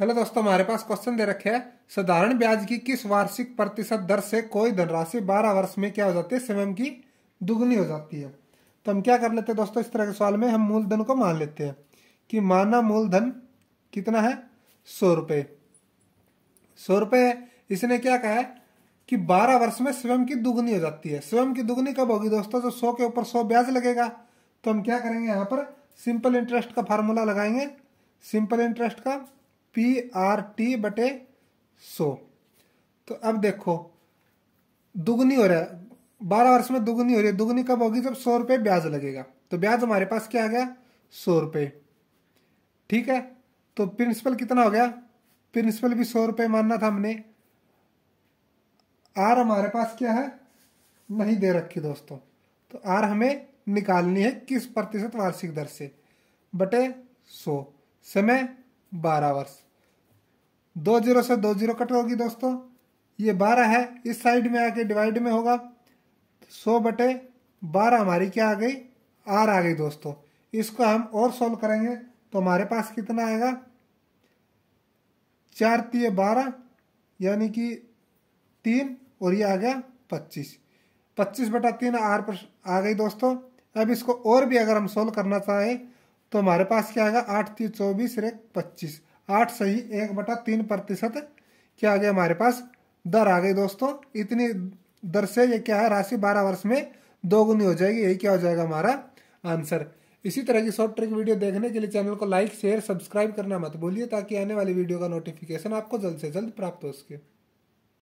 hello दोस्तों हमारे पास question दे रखे है साधारण ब्याज की किस वार्षिक प्रतिशत दर से कोई धनराशि बारह वर्ष में क्या हो जाती है स्वयं की दुगनी हो जाती है तो हम क्या कर लेते हैं दोस्तों इस तरह के सवाल में हम मूलधन को मान लेते हैं कि माना मूलधन कितना है सौ रुपये सौ रुपये इसने क्या कहा है कि बारह वर्ष में स्वयं की दुगनी हो जाती है स्वयं की दुगनी कब होगी दोस्तों जो सौ के ऊपर सौ ब्याज लगेगा तो हम क्या करेंगे यहाँ पर सिंपल इंटरेस्ट का फार्मूला लगाएंगे सिंपल इंटरेस्ट का पी आर टी बटे सो तो अब देखो दुगनी हो रहा है बारह वर्ष में दुगनी हो रही है दुगनी कब होगी जब सौ रुपये ब्याज लगेगा तो ब्याज हमारे पास क्या आ गया सौ रुपये ठीक है तो प्रिंसिपल कितना हो गया प्रिंसिपल भी सौ रुपये मानना था हमने आर हमारे पास क्या है नहीं दे रखी दोस्तों तो आर हमें निकालनी है किस प्रतिशत वार्षिक दर से बटे सौ समय बारह वर्ष दो जीरो से दो जीरो कट होगी दोस्तों ये बारह है इस साइड में आके डिवाइड में होगा सौ बटे बारह हमारी क्या आ गई आर आ गई दोस्तों इसको हम और सोल्व करेंगे तो हमारे पास कितना आएगा चार तीय बारह यानी कि तीन और ये आ गया पच्चीस पच्चीस बटा तीन आर पर आ गई दोस्तों अब इसको और भी अगर हम सोल्व करना चाहें तो हमारे पास क्या आएगा आठ तीन चौबीस रेक पच्चीस आठ सही एक बटा तीन प्रतिशत क्या आ गया हमारे पास दर आ गई दोस्तों इतनी दर से ये क्या है राशि बारह वर्ष में दोगुनी हो जाएगी यही क्या हो जाएगा हमारा आंसर इसी तरह की शॉर्ट ट्रिक वीडियो देखने के लिए चैनल को लाइक शेयर सब्सक्राइब करना मत भूलिए ताकि आने वाली वीडियो का नोटिफिकेशन आपको जल्द से जल्द प्राप्त हो सके